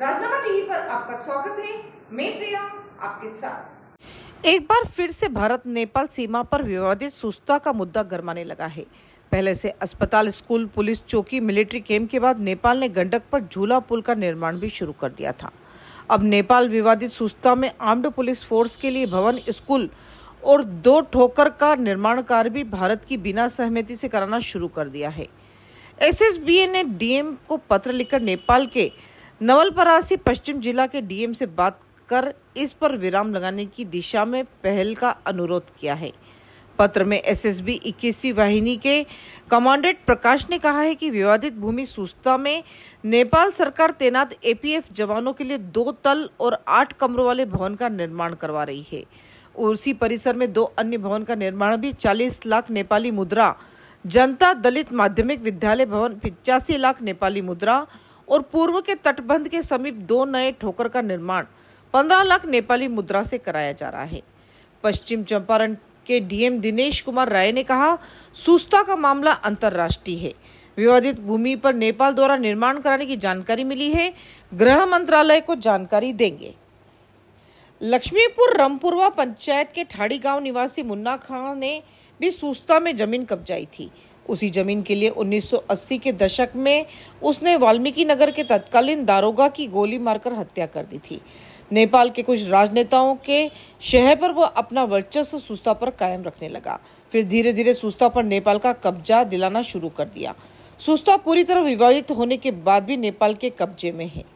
राजनामा TV पर आपका स्वागत है मैं प्रिया आपके साथ एक बार फिर से भारत नेपाल सीमा पर विवादित सुस्ता का मुद्दा गरमाने लगा है पहले से अस्पताल स्कूल पुलिस चौकी मिलिट्री कैंप के बाद नेपाल ने गंडक पर झूला पुल का निर्माण भी शुरू कर दिया था अब नेपाल विवादित सुस्ता में आर्म्ड पुलिस फोर्स के लिए भवन स्कूल और दो ठोकर का निर्माण कार्य भी भारत की बिना सहमति से कराना शुरू कर दिया है एस ने डीएम को पत्र लिखकर नेपाल के नवलपरा से पश्चिम जिला के डीएम से बात कर इस पर विराम लगाने की दिशा में पहल का अनुरोध किया है पत्र में एसएसबी एस वाहिनी के कमांडेंट प्रकाश ने कहा है कि विवादित भूमि सूचता में नेपाल सरकार तैनात एपीएफ जवानों के लिए दो तल और आठ कमरों वाले भवन का निर्माण करवा रही है उसी परिसर में दो अन्य भवन का निर्माण भी 40 लाख नेपाली मुद्रा जनता दलित माध्यमिक विद्यालय भवन पिचासी लाख नेपाली मुद्रा और पूर्व के तटबंध के समीप दो नए ठोकर का निर्माण 15 लाख नेपाली मुद्रा से कराया जा रहा है पश्चिम चंपारण के डीएम दिनेश कुमार राय ने कहा सुस्ता का मामला अंतर्राष्ट्रीय है विवादित भूमि पर नेपाल द्वारा निर्माण कराने की जानकारी मिली है गृह मंत्रालय को जानकारी देंगे लक्ष्मीपुर रमपुरवा पंचायत के ठाड़ी गांव निवासी मुन्ना खान ने भी सुस्ता में जमीन कब्जाई थी उसी जमीन के लिए 1980 के दशक में उसने वाल्मीकि नगर के तत्कालीन दारोगा की गोली मारकर हत्या कर दी थी नेपाल के कुछ राजनेताओं के शहर पर वह अपना वर्चस्व सुस्ता पर कायम रखने लगा फिर धीरे धीरे सुस्ता पर नेपाल का कब्जा दिलाना शुरू कर दिया सुस्ता पूरी तरह विवादित होने के बाद भी नेपाल के कब्जे में है